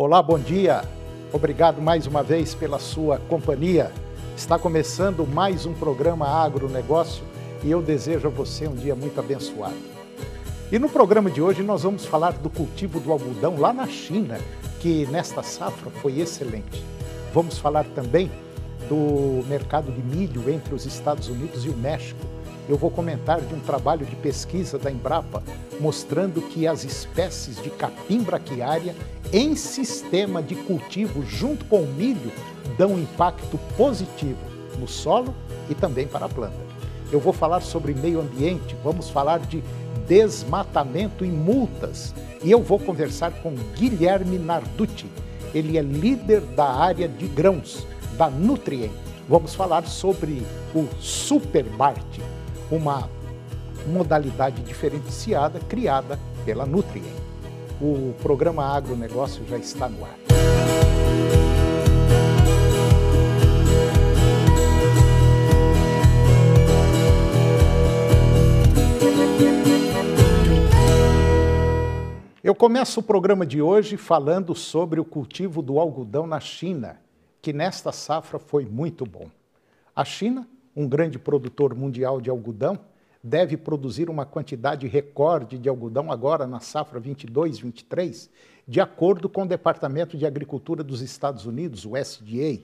Olá, bom dia. Obrigado mais uma vez pela sua companhia. Está começando mais um programa Agronegócio e eu desejo a você um dia muito abençoado. E no programa de hoje nós vamos falar do cultivo do algodão lá na China, que nesta safra foi excelente. Vamos falar também do mercado de milho entre os Estados Unidos e o México, eu vou comentar de um trabalho de pesquisa da Embrapa mostrando que as espécies de capim braquiária em sistema de cultivo junto com o milho dão impacto positivo no solo e também para a planta. Eu vou falar sobre meio ambiente, vamos falar de desmatamento e multas. E eu vou conversar com Guilherme Narducci. Ele é líder da área de grãos da Nutrien. Vamos falar sobre o Marte uma modalidade diferenciada criada pela Nutrien. O programa Agronegócio já está no ar. Eu começo o programa de hoje falando sobre o cultivo do algodão na China, que nesta safra foi muito bom. A China um grande produtor mundial de algodão, deve produzir uma quantidade recorde de algodão agora na safra 22-23, de acordo com o Departamento de Agricultura dos Estados Unidos, o SDA.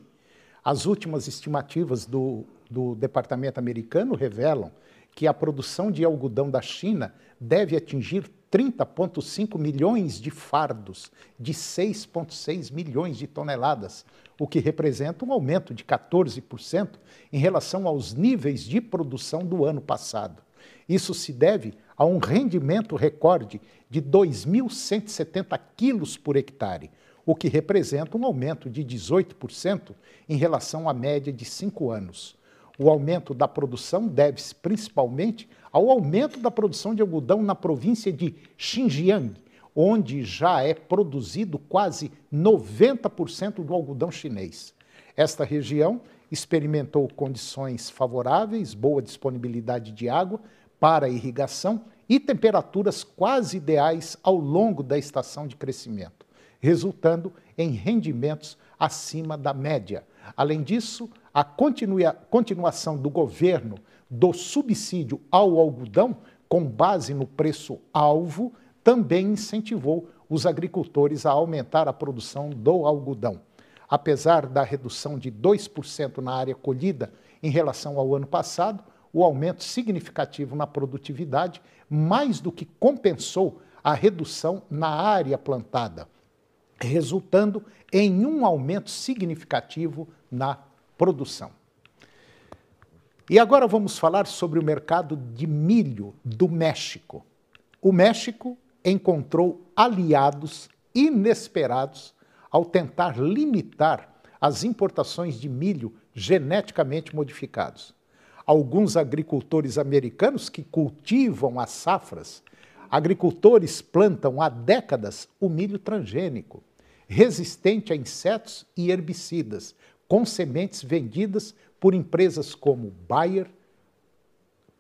As últimas estimativas do, do Departamento americano revelam que a produção de algodão da China deve atingir 30,5 milhões de fardos, de 6,6 milhões de toneladas o que representa um aumento de 14% em relação aos níveis de produção do ano passado. Isso se deve a um rendimento recorde de 2.170 quilos por hectare, o que representa um aumento de 18% em relação à média de cinco anos. O aumento da produção deve-se principalmente ao aumento da produção de algodão na província de Xinjiang, onde já é produzido quase 90% do algodão chinês. Esta região experimentou condições favoráveis, boa disponibilidade de água para irrigação e temperaturas quase ideais ao longo da estação de crescimento, resultando em rendimentos acima da média. Além disso, a continuação do governo do subsídio ao algodão, com base no preço-alvo, também incentivou os agricultores a aumentar a produção do algodão. Apesar da redução de 2% na área colhida em relação ao ano passado, o aumento significativo na produtividade mais do que compensou a redução na área plantada, resultando em um aumento significativo na produção. E agora vamos falar sobre o mercado de milho do México. O México encontrou aliados inesperados ao tentar limitar as importações de milho geneticamente modificados. Alguns agricultores americanos que cultivam as safras, agricultores plantam há décadas o milho transgênico, resistente a insetos e herbicidas, com sementes vendidas por empresas como Bayer,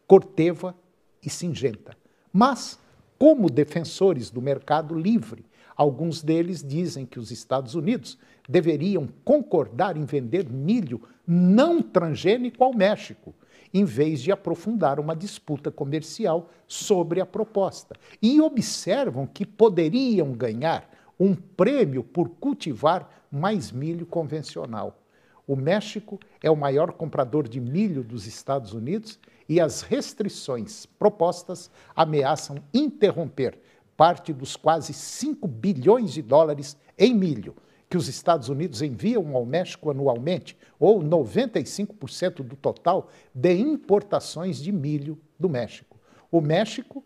Corteva e Singenta. Mas como defensores do mercado livre. Alguns deles dizem que os Estados Unidos deveriam concordar em vender milho não transgênico ao México, em vez de aprofundar uma disputa comercial sobre a proposta. E observam que poderiam ganhar um prêmio por cultivar mais milho convencional. O México é o maior comprador de milho dos Estados Unidos e as restrições propostas ameaçam interromper parte dos quase 5 bilhões de dólares em milho que os Estados Unidos enviam ao México anualmente, ou 95% do total de importações de milho do México. O México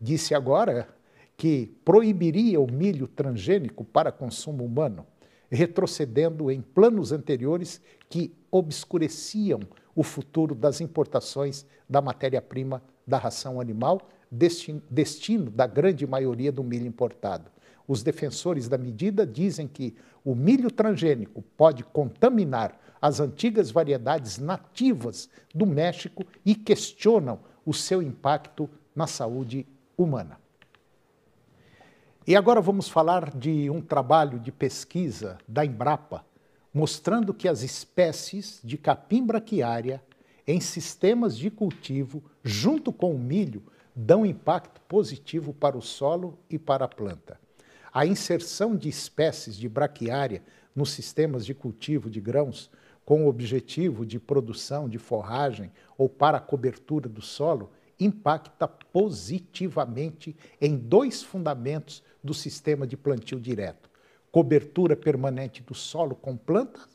disse agora que proibiria o milho transgênico para consumo humano retrocedendo em planos anteriores que obscureciam o futuro das importações da matéria-prima da ração animal, destino da grande maioria do milho importado. Os defensores da medida dizem que o milho transgênico pode contaminar as antigas variedades nativas do México e questionam o seu impacto na saúde humana. E agora vamos falar de um trabalho de pesquisa da Embrapa, mostrando que as espécies de capim braquiária em sistemas de cultivo, junto com o milho, dão impacto positivo para o solo e para a planta. A inserção de espécies de braquiária nos sistemas de cultivo de grãos, com o objetivo de produção de forragem ou para a cobertura do solo, impacta positivamente em dois fundamentos do sistema de plantio direto, cobertura permanente do solo com plantas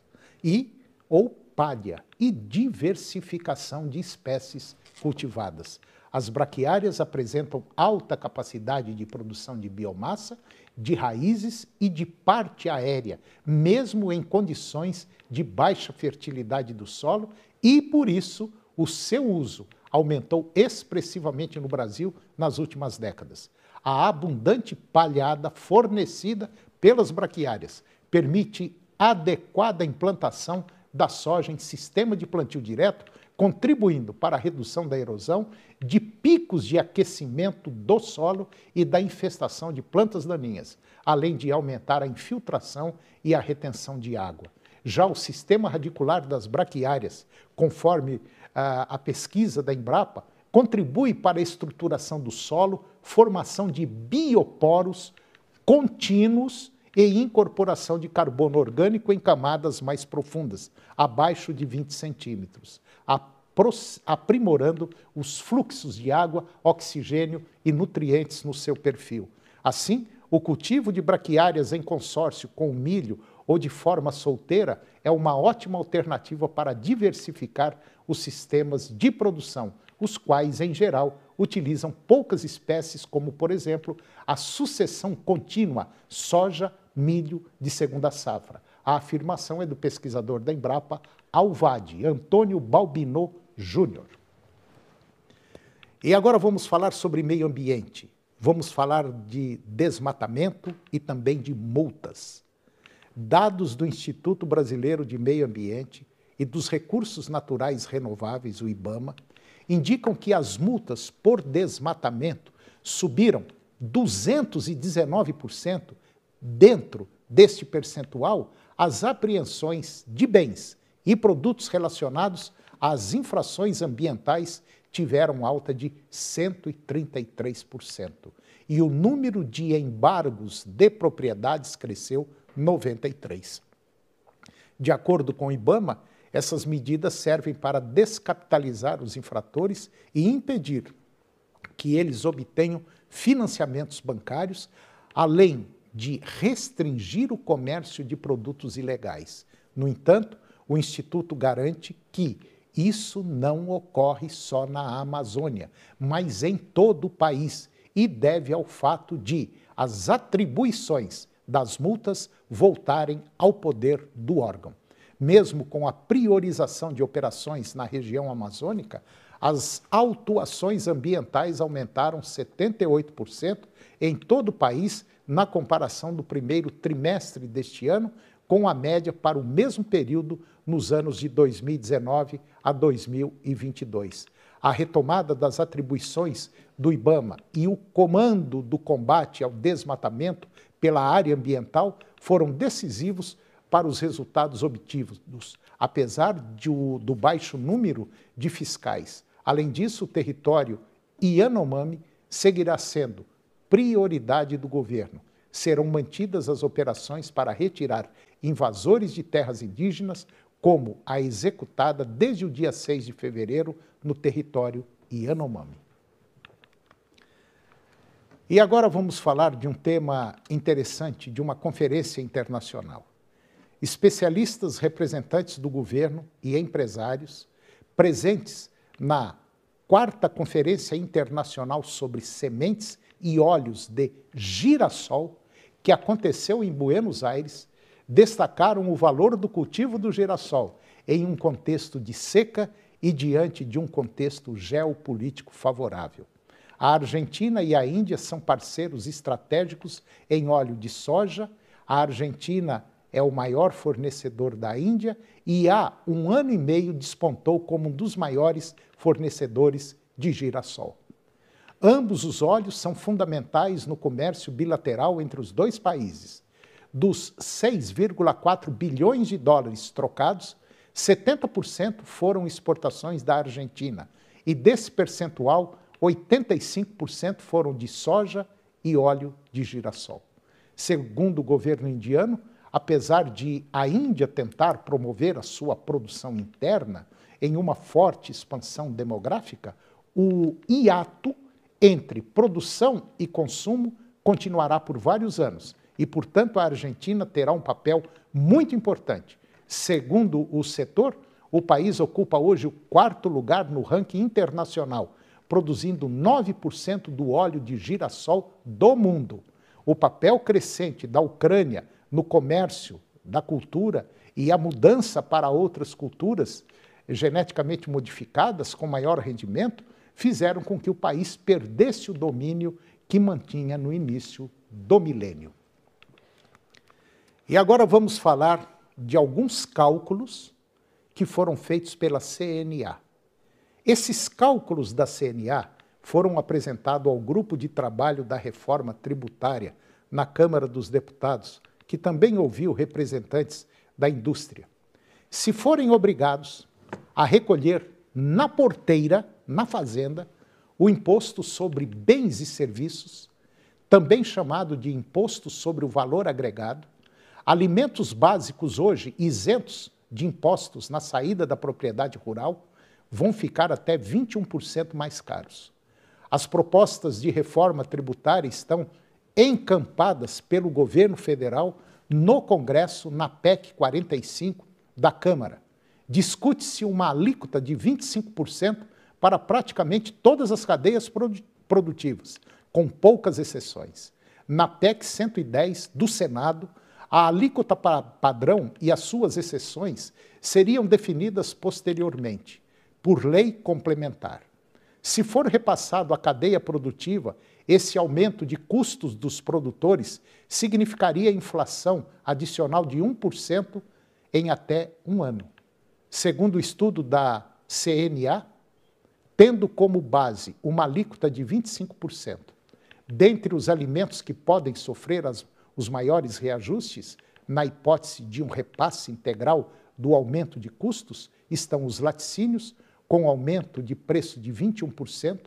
e ou palha e diversificação de espécies cultivadas. As braquiárias apresentam alta capacidade de produção de biomassa, de raízes e de parte aérea, mesmo em condições de baixa fertilidade do solo, e por isso o seu uso aumentou expressivamente no Brasil nas últimas décadas a abundante palhada fornecida pelas braquiárias permite adequada implantação da soja em sistema de plantio direto, contribuindo para a redução da erosão, de picos de aquecimento do solo e da infestação de plantas daninhas, além de aumentar a infiltração e a retenção de água. Já o sistema radicular das braquiárias, conforme uh, a pesquisa da Embrapa, contribui para a estruturação do solo, formação de bioporos contínuos e incorporação de carbono orgânico em camadas mais profundas, abaixo de 20 centímetros, aprimorando os fluxos de água, oxigênio e nutrientes no seu perfil. Assim, o cultivo de braquiárias em consórcio com o milho ou de forma solteira é uma ótima alternativa para diversificar os sistemas de produção, os quais, em geral, utilizam poucas espécies, como, por exemplo, a sucessão contínua soja, milho de segunda safra. A afirmação é do pesquisador da Embrapa, Alvade, Antônio Balbino Júnior. E agora vamos falar sobre meio ambiente. Vamos falar de desmatamento e também de multas. Dados do Instituto Brasileiro de Meio Ambiente e dos Recursos Naturais Renováveis, o IBAMA, indicam que as multas por desmatamento subiram 219%. Dentro deste percentual, as apreensões de bens e produtos relacionados às infrações ambientais tiveram alta de 133%. E o número de embargos de propriedades cresceu 93%. De acordo com o IBAMA, essas medidas servem para descapitalizar os infratores e impedir que eles obtenham financiamentos bancários, além de restringir o comércio de produtos ilegais. No entanto, o Instituto garante que isso não ocorre só na Amazônia, mas em todo o país e deve ao fato de as atribuições das multas voltarem ao poder do órgão mesmo com a priorização de operações na região amazônica, as autuações ambientais aumentaram 78% em todo o país na comparação do primeiro trimestre deste ano com a média para o mesmo período nos anos de 2019 a 2022. A retomada das atribuições do IBAMA e o comando do combate ao desmatamento pela área ambiental foram decisivos para os resultados obtidos, apesar de, do baixo número de fiscais. Além disso, o território Yanomami seguirá sendo prioridade do governo. Serão mantidas as operações para retirar invasores de terras indígenas, como a executada desde o dia 6 de fevereiro no território Yanomami. E agora vamos falar de um tema interessante, de uma conferência internacional especialistas representantes do governo e empresários presentes na quarta Conferência Internacional sobre Sementes e Óleos de Girassol, que aconteceu em Buenos Aires, destacaram o valor do cultivo do girassol em um contexto de seca e diante de um contexto geopolítico favorável. A Argentina e a Índia são parceiros estratégicos em óleo de soja. A Argentina é o maior fornecedor da Índia e há um ano e meio despontou como um dos maiores fornecedores de girassol. Ambos os óleos são fundamentais no comércio bilateral entre os dois países. Dos 6,4 bilhões de dólares trocados, 70% foram exportações da Argentina e desse percentual, 85% foram de soja e óleo de girassol. Segundo o governo indiano, apesar de a Índia tentar promover a sua produção interna em uma forte expansão demográfica, o hiato entre produção e consumo continuará por vários anos e, portanto, a Argentina terá um papel muito importante. Segundo o setor, o país ocupa hoje o quarto lugar no ranking internacional, produzindo 9% do óleo de girassol do mundo. O papel crescente da Ucrânia no comércio, da cultura e a mudança para outras culturas geneticamente modificadas com maior rendimento fizeram com que o país perdesse o domínio que mantinha no início do milênio. E agora vamos falar de alguns cálculos que foram feitos pela CNA. Esses cálculos da CNA foram apresentados ao grupo de trabalho da reforma tributária na Câmara dos Deputados que também ouviu representantes da indústria, se forem obrigados a recolher na porteira, na fazenda, o imposto sobre bens e serviços, também chamado de imposto sobre o valor agregado, alimentos básicos hoje isentos de impostos na saída da propriedade rural vão ficar até 21% mais caros. As propostas de reforma tributária estão encampadas pelo governo federal no Congresso, na PEC 45 da Câmara. Discute-se uma alíquota de 25% para praticamente todas as cadeias produtivas, com poucas exceções. Na PEC 110 do Senado, a alíquota padrão e as suas exceções seriam definidas posteriormente, por lei complementar. Se for repassado à cadeia produtiva esse aumento de custos dos produtores significaria inflação adicional de 1% em até um ano. Segundo o estudo da CNA, tendo como base uma alíquota de 25%, dentre os alimentos que podem sofrer as, os maiores reajustes, na hipótese de um repasse integral do aumento de custos, estão os laticínios, com aumento de preço de 21%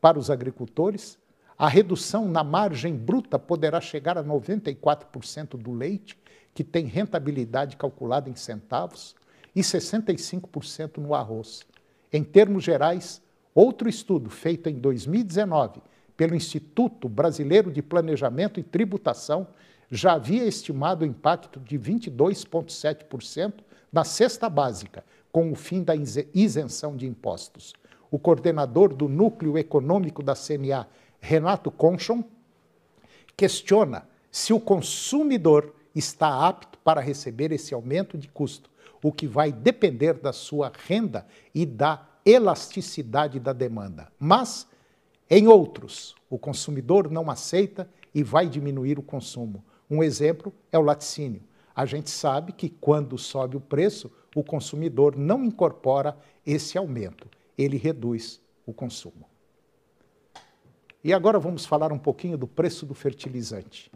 para os agricultores, a redução na margem bruta poderá chegar a 94% do leite, que tem rentabilidade calculada em centavos, e 65% no arroz. Em termos gerais, outro estudo feito em 2019 pelo Instituto Brasileiro de Planejamento e Tributação já havia estimado o impacto de 22,7% na cesta básica, com o fim da isenção de impostos. O coordenador do Núcleo Econômico da CNA Renato Conchon questiona se o consumidor está apto para receber esse aumento de custo, o que vai depender da sua renda e da elasticidade da demanda. Mas, em outros, o consumidor não aceita e vai diminuir o consumo. Um exemplo é o laticínio. A gente sabe que quando sobe o preço, o consumidor não incorpora esse aumento, ele reduz o consumo. E agora vamos falar um pouquinho do preço do fertilizante.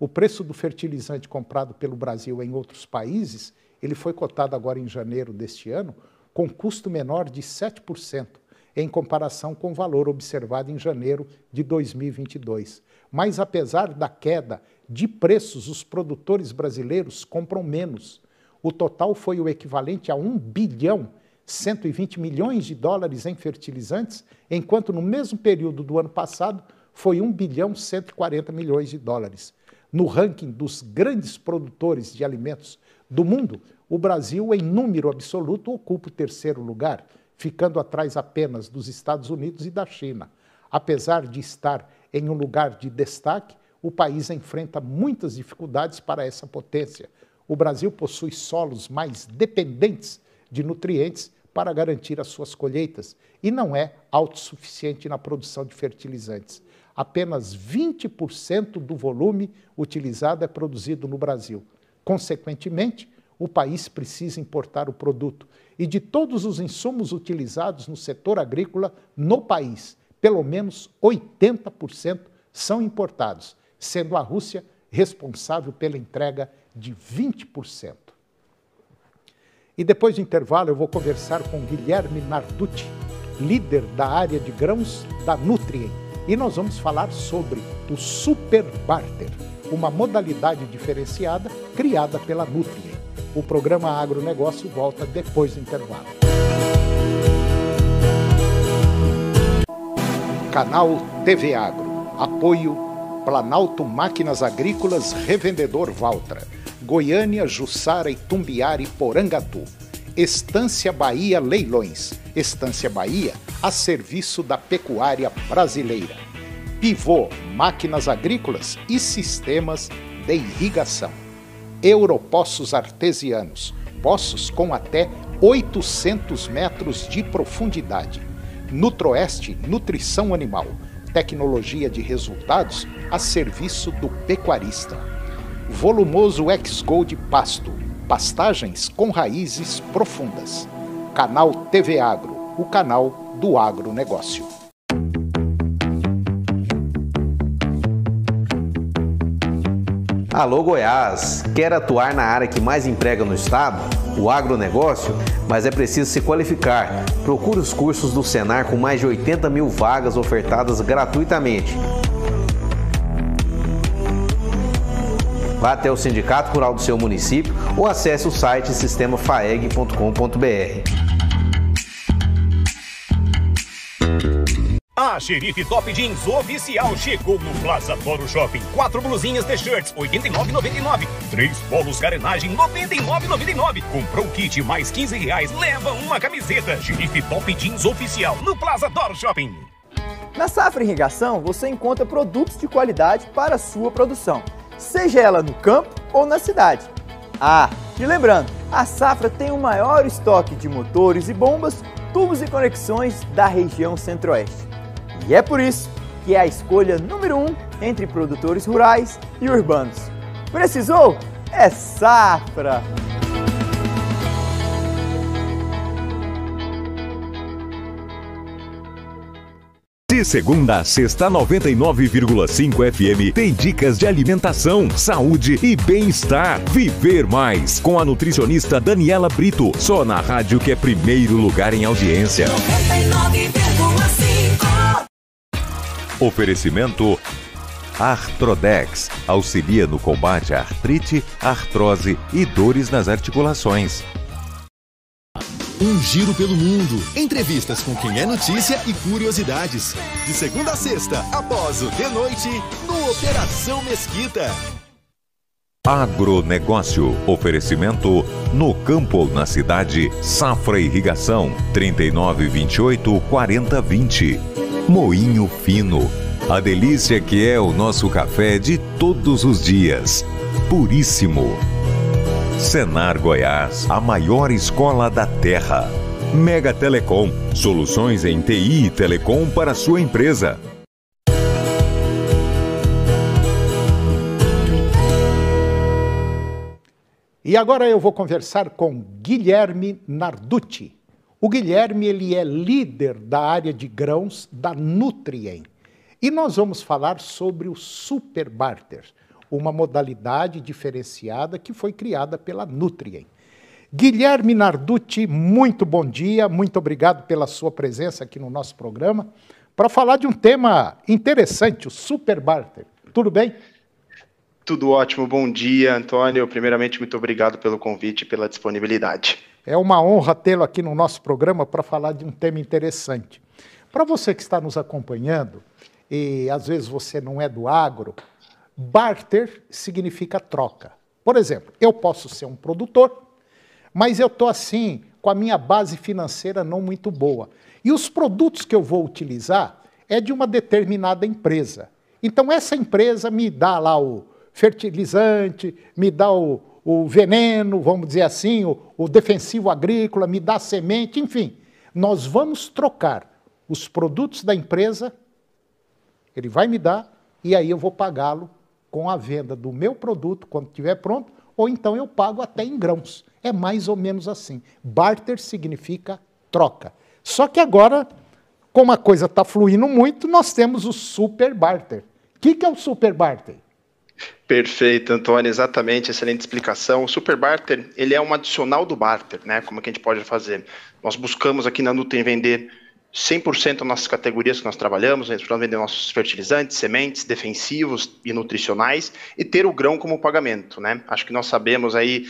O preço do fertilizante comprado pelo Brasil em outros países, ele foi cotado agora em janeiro deste ano com custo menor de 7% em comparação com o valor observado em janeiro de 2022. Mas apesar da queda de preços, os produtores brasileiros compram menos. O total foi o equivalente a 1 bilhão 120 milhões de dólares em fertilizantes, enquanto no mesmo período do ano passado foi 1 bilhão 140 milhões de dólares. No ranking dos grandes produtores de alimentos do mundo, o Brasil, em número absoluto, ocupa o terceiro lugar, ficando atrás apenas dos Estados Unidos e da China. Apesar de estar em um lugar de destaque, o país enfrenta muitas dificuldades para essa potência. O Brasil possui solos mais dependentes de nutrientes para garantir as suas colheitas e não é autossuficiente na produção de fertilizantes. Apenas 20% do volume utilizado é produzido no Brasil. Consequentemente, o país precisa importar o produto. E de todos os insumos utilizados no setor agrícola no país, pelo menos 80% são importados, sendo a Rússia responsável pela entrega de 20%. E depois do intervalo eu vou conversar com Guilherme Narducci, líder da área de grãos da Nutrien. E nós vamos falar sobre o Super Barter, uma modalidade diferenciada criada pela Nutrien. O programa Agronegócio volta depois do intervalo. Canal TV Agro. Apoio Planalto Máquinas Agrícolas Revendedor Valtra Goiânia, Jussara, Itumbiara e Porangatu. Estância Bahia Leilões. Estância Bahia a serviço da pecuária brasileira. Pivô, máquinas agrícolas e sistemas de irrigação. Europoços artesianos, poços com até 800 metros de profundidade. Nutroeste, nutrição animal, tecnologia de resultados a serviço do pecuarista volumoso X-Gold Pasto, pastagens com raízes profundas. Canal TV Agro, o canal do agronegócio. Alô Goiás, quer atuar na área que mais emprega no estado, o agronegócio? Mas é preciso se qualificar. Procure os cursos do Senar com mais de 80 mil vagas ofertadas gratuitamente. Vá até o Sindicato Rural do seu município ou acesse o site sistemafaeg.com.br. A Xerife Top Jeans oficial chegou no Plaza Toro Shopping. Quatro blusinhas de shirts, 89,99. Três polos carenagem, 99,99. Comprou o kit mais 15 reais, leva uma camiseta. Xerife Top Jeans oficial no Plaza Doro Shopping. Na Safra Irrigação, você encontra produtos de qualidade para a sua produção seja ela no campo ou na cidade. Ah, e lembrando, a Safra tem o maior estoque de motores e bombas, tubos e conexões da região Centro-Oeste. E é por isso que é a escolha número um entre produtores rurais e urbanos. Precisou? É Safra! De segunda a sexta, 99,5 FM, tem dicas de alimentação, saúde e bem-estar. Viver Mais, com a nutricionista Daniela Brito, só na rádio que é primeiro lugar em audiência. 99,5 Oferecimento Artrodex, auxilia no combate à artrite, artrose e dores nas articulações. Um giro pelo mundo. Entrevistas com quem é notícia e curiosidades. De segunda a sexta, após o de noite, no Operação Mesquita. Agronegócio. Oferecimento no campo ou na cidade. Safra Irrigação. 3928-4020. Moinho Fino. A delícia que é o nosso café de todos os dias. Puríssimo. Senar Goiás, a maior escola da terra. Mega Telecom, soluções em TI e telecom para sua empresa. E agora eu vou conversar com Guilherme Narducci. O Guilherme ele é líder da área de grãos da Nutrien. E nós vamos falar sobre o super barter uma modalidade diferenciada que foi criada pela Nutrien. Guilherme Narducci, muito bom dia, muito obrigado pela sua presença aqui no nosso programa para falar de um tema interessante, o super barter. Tudo bem? Tudo ótimo, bom dia, Antônio. Primeiramente, muito obrigado pelo convite e pela disponibilidade. É uma honra tê-lo aqui no nosso programa para falar de um tema interessante. Para você que está nos acompanhando, e às vezes você não é do agro, Barter significa troca. Por exemplo, eu posso ser um produtor, mas eu estou assim com a minha base financeira não muito boa. E os produtos que eu vou utilizar é de uma determinada empresa. Então essa empresa me dá lá o fertilizante, me dá o, o veneno, vamos dizer assim, o, o defensivo agrícola, me dá semente, enfim. Nós vamos trocar os produtos da empresa, ele vai me dar, e aí eu vou pagá-lo com a venda do meu produto quando estiver pronto, ou então eu pago até em grãos. É mais ou menos assim. Barter significa troca. Só que agora, como a coisa está fluindo muito, nós temos o super barter. O que, que é o super barter? Perfeito, Antônio, exatamente, excelente explicação. O Super Barter, ele é um adicional do barter, né? Como que a gente pode fazer? Nós buscamos aqui na Nutem vender 100% nossas categorias que nós trabalhamos, nós né? precisamos vender nossos fertilizantes, sementes, defensivos e nutricionais e ter o grão como pagamento, né? Acho que nós sabemos aí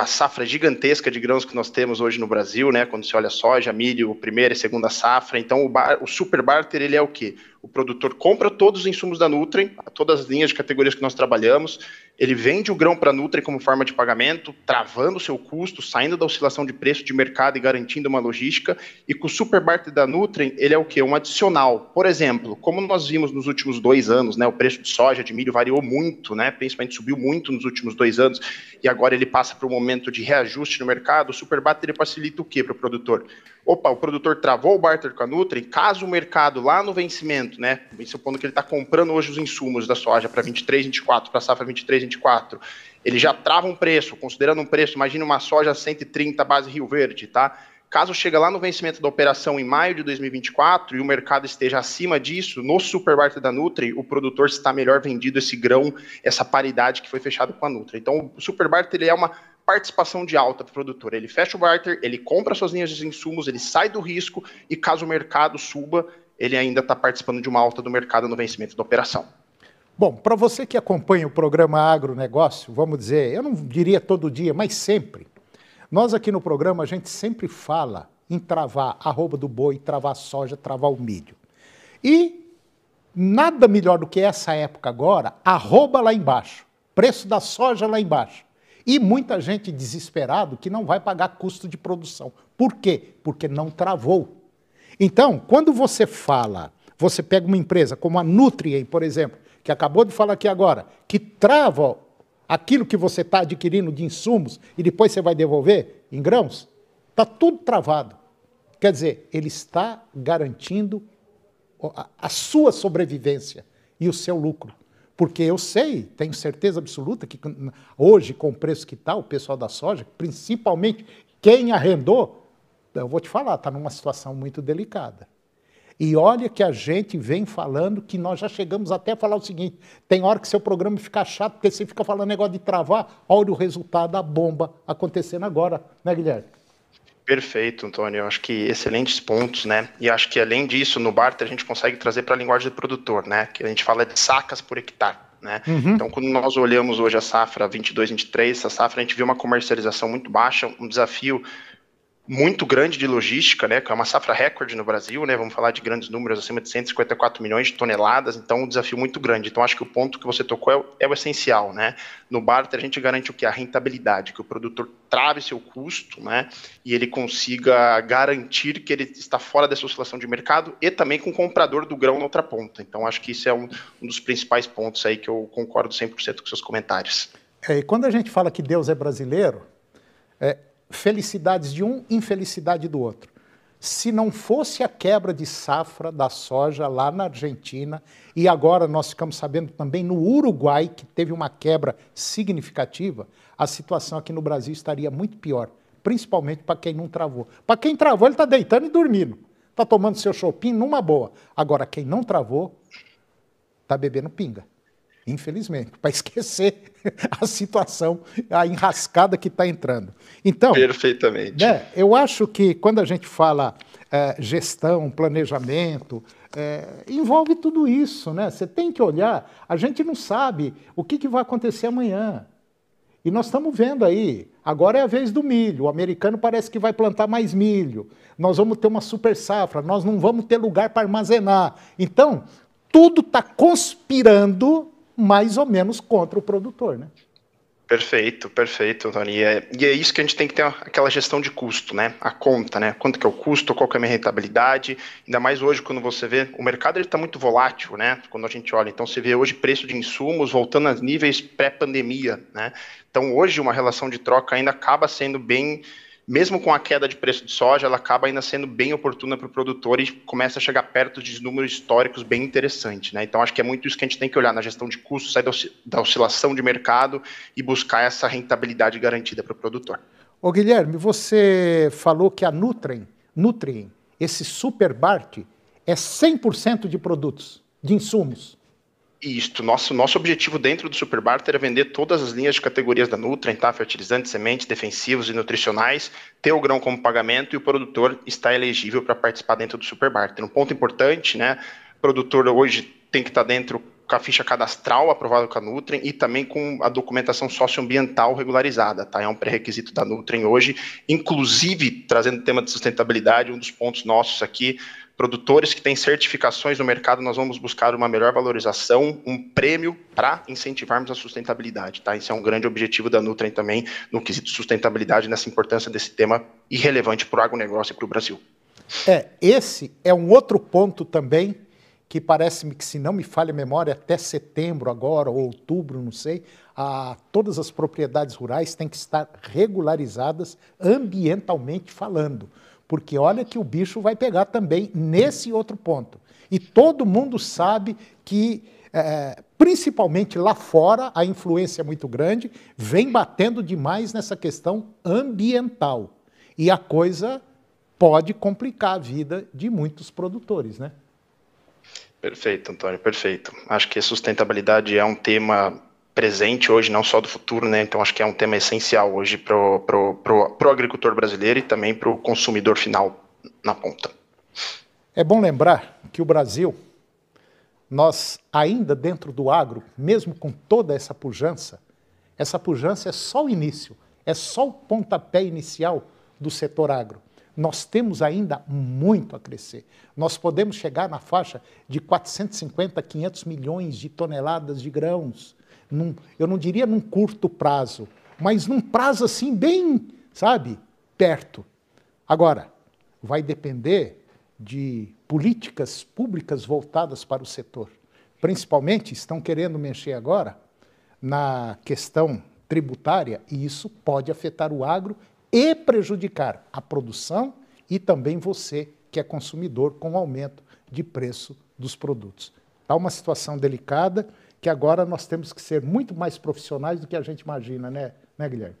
a safra gigantesca de grãos que nós temos hoje no Brasil, né? Quando se olha soja, milho, primeira e segunda safra. Então, o, bar, o super barter, ele é o quê? O produtor compra todos os insumos da Nutrem, todas as linhas de categorias que nós trabalhamos, ele vende o grão para a Nutri como forma de pagamento, travando seu custo, saindo da oscilação de preço de mercado e garantindo uma logística. E com o Super Barter da Nutri, ele é o quê? Um adicional. Por exemplo, como nós vimos nos últimos dois anos, né, o preço de soja, de milho variou muito, né, principalmente subiu muito nos últimos dois anos, e agora ele passa para um momento de reajuste no mercado, o Super Barter ele facilita o quê para o produtor? Opa, o produtor travou o barter com a Nutri, caso o mercado lá no vencimento, né, supondo que ele está comprando hoje os insumos da soja para 23, 24, para safra 23, 2024, ele já trava um preço, considerando um preço, imagina uma soja 130 base Rio Verde, tá? Caso chegue lá no vencimento da operação em maio de 2024 e o mercado esteja acima disso, no super barter da Nutri, o produtor está melhor vendido esse grão, essa paridade que foi fechado com a Nutri. Então, o super barter ele é uma participação de alta do produtor. Ele fecha o barter, ele compra suas linhas de insumos, ele sai do risco e caso o mercado suba, ele ainda está participando de uma alta do mercado no vencimento da operação. Bom, para você que acompanha o programa Agronegócio, vamos dizer, eu não diria todo dia, mas sempre. Nós aqui no programa, a gente sempre fala em travar a rouba do boi, travar a soja, travar o milho. E nada melhor do que essa época agora, arroba lá embaixo, preço da soja lá embaixo. E muita gente desesperado que não vai pagar custo de produção. Por quê? Porque não travou. Então, quando você fala, você pega uma empresa como a Nutrien, por exemplo, que acabou de falar aqui agora, que trava aquilo que você está adquirindo de insumos e depois você vai devolver em grãos, está tudo travado. Quer dizer, ele está garantindo a sua sobrevivência e o seu lucro. Porque eu sei, tenho certeza absoluta, que hoje, com o preço que está, o pessoal da soja, principalmente quem arrendou, eu vou te falar, está numa situação muito delicada. E olha que a gente vem falando que nós já chegamos até a falar o seguinte: tem hora que seu programa fica chato, porque você fica falando negócio de travar, olha o resultado da bomba acontecendo agora, né, Guilherme? Perfeito, Antônio. Acho que excelentes pontos, né? E acho que além disso, no Barter a gente consegue trazer para a linguagem do produtor, né? Que a gente fala de sacas por hectare. Né? Uhum. Então, quando nós olhamos hoje a safra 22, 23, essa safra a gente viu uma comercialização muito baixa, um desafio muito grande de logística, né, que é uma safra recorde no Brasil, né, vamos falar de grandes números, acima de 154 milhões de toneladas, então um desafio muito grande. Então acho que o ponto que você tocou é, o, é o essencial, né? No barter a gente garante o que? A rentabilidade, que o produtor trave seu custo, né, e ele consiga garantir que ele está fora dessa oscilação de mercado e também com o comprador do grão na outra ponta. Então acho que isso é um, um dos principais pontos aí que eu concordo 100% com seus comentários. É, e quando a gente fala que Deus é brasileiro, é, felicidades de um, infelicidade do outro. Se não fosse a quebra de safra da soja lá na Argentina, e agora nós ficamos sabendo também no Uruguai, que teve uma quebra significativa, a situação aqui no Brasil estaria muito pior, principalmente para quem não travou. Para quem travou, ele está deitando e dormindo, está tomando seu chopinho numa boa. Agora, quem não travou, está bebendo pinga. Infelizmente, para esquecer a situação, a enrascada que está entrando. Então, perfeitamente. Né, eu acho que quando a gente fala é, gestão, planejamento, é, envolve tudo isso, né? Você tem que olhar. A gente não sabe o que, que vai acontecer amanhã. E nós estamos vendo aí, agora é a vez do milho. O americano parece que vai plantar mais milho. Nós vamos ter uma super safra, nós não vamos ter lugar para armazenar. Então, tudo está conspirando mais ou menos contra o produtor, né? Perfeito, perfeito, Tony. E é, e é isso que a gente tem que ter aquela gestão de custo, né? A conta, né? Quanto que é o custo, qual que é a minha rentabilidade. Ainda mais hoje, quando você vê, o mercado está muito volátil, né? Quando a gente olha. Então, você vê hoje preço de insumos voltando aos níveis pré-pandemia, né? Então, hoje, uma relação de troca ainda acaba sendo bem mesmo com a queda de preço de soja, ela acaba ainda sendo bem oportuna para o produtor e começa a chegar perto de números históricos bem interessantes. Né? Então, acho que é muito isso que a gente tem que olhar na gestão de custos, sair da oscilação de mercado e buscar essa rentabilidade garantida para o produtor. Ô Guilherme, você falou que a Nutrien, Nutrien esse Super BART, é 100% de produtos, de insumos. Isto, nosso, nosso objetivo dentro do Superbarter é vender todas as linhas de categorias da Nutrien, tá? fertilizantes, sementes, defensivos e nutricionais, ter o grão como pagamento e o produtor está elegível para participar dentro do Superbarter. Um ponto importante, né? O produtor hoje tem que estar dentro com a ficha cadastral aprovada com a Nutrien e também com a documentação socioambiental regularizada, tá? É um pré-requisito da Nutrien hoje, inclusive trazendo o tema de sustentabilidade, um dos pontos nossos aqui produtores que têm certificações no mercado, nós vamos buscar uma melhor valorização, um prêmio para incentivarmos a sustentabilidade, tá? Esse é um grande objetivo da Nutrem também, no quesito sustentabilidade, nessa importância desse tema irrelevante para o agronegócio e para o Brasil. É, esse é um outro ponto também que parece-me que, se não me falha a memória, até setembro agora, ou outubro, não sei, a, todas as propriedades rurais têm que estar regularizadas ambientalmente falando. Porque olha que o bicho vai pegar também nesse outro ponto. E todo mundo sabe que, é, principalmente lá fora, a influência é muito grande, vem batendo demais nessa questão ambiental. E a coisa pode complicar a vida de muitos produtores, né? Perfeito, Antônio, perfeito. Acho que sustentabilidade é um tema presente hoje, não só do futuro, né? Então acho que é um tema essencial hoje para o agricultor brasileiro e também para o consumidor final na ponta. É bom lembrar que o Brasil, nós ainda dentro do agro, mesmo com toda essa pujança, essa pujança é só o início, é só o pontapé inicial do setor agro. Nós temos ainda muito a crescer. Nós podemos chegar na faixa de 450, 500 milhões de toneladas de grãos num, eu não diria num curto prazo, mas num prazo assim bem, sabe, perto. Agora, vai depender de políticas públicas voltadas para o setor. Principalmente estão querendo mexer agora na questão tributária e isso pode afetar o agro e prejudicar a produção e também você que é consumidor com o aumento de preço dos produtos. Está uma situação delicada que agora nós temos que ser muito mais profissionais do que a gente imagina, né, né Guilherme?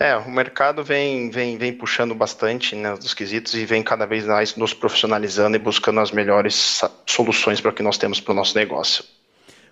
É, o mercado vem, vem, vem puxando bastante né, dos quesitos e vem cada vez mais nos profissionalizando e buscando as melhores soluções para o que nós temos para o nosso negócio.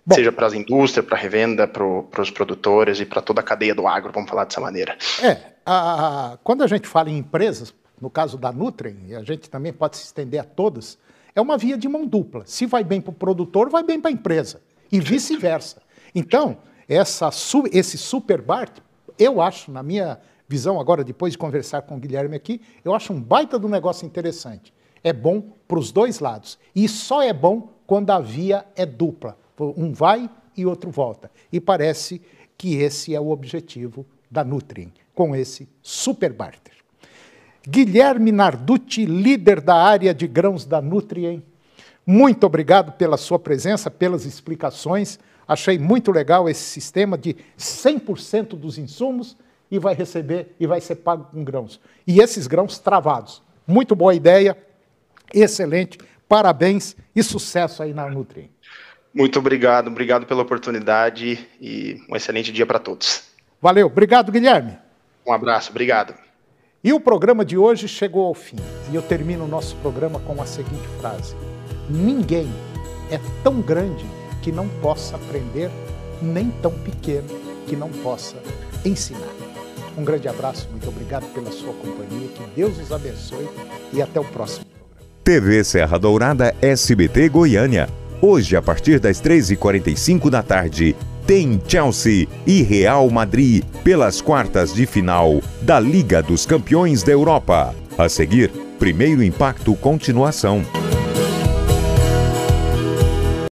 Bom, Seja para a indústria, para a revenda, para os produtores e para toda a cadeia do agro, vamos falar dessa maneira. É, a, quando a gente fala em empresas, no caso da Nutrien, e a gente também pode se estender a todas, é uma via de mão dupla. Se vai bem para o produtor, vai bem para a empresa e vice-versa. Então, essa, esse super BART, eu acho, na minha visão agora, depois de conversar com o Guilherme aqui, eu acho um baita do negócio interessante. É bom para os dois lados. E só é bom quando a via é dupla. Um vai e outro volta. E parece que esse é o objetivo da Nutrien, com esse super barter. Guilherme Narducci, líder da área de grãos da Nutrien, muito obrigado pela sua presença, pelas explicações. Achei muito legal esse sistema de 100% dos insumos e vai receber e vai ser pago com grãos. E esses grãos travados. Muito boa ideia, excelente. Parabéns e sucesso aí na Nutri. Muito obrigado, obrigado pela oportunidade e um excelente dia para todos. Valeu, obrigado, Guilherme. Um abraço, obrigado. E o programa de hoje chegou ao fim. E eu termino o nosso programa com a seguinte frase Ninguém é tão grande que não possa aprender, nem tão pequeno que não possa ensinar. Um grande abraço, muito obrigado pela sua companhia, que Deus os abençoe e até o próximo programa. TV Serra Dourada, SBT Goiânia. Hoje, a partir das 3h45 da tarde, tem Chelsea e Real Madrid pelas quartas de final da Liga dos Campeões da Europa. A seguir, primeiro impacto continuação.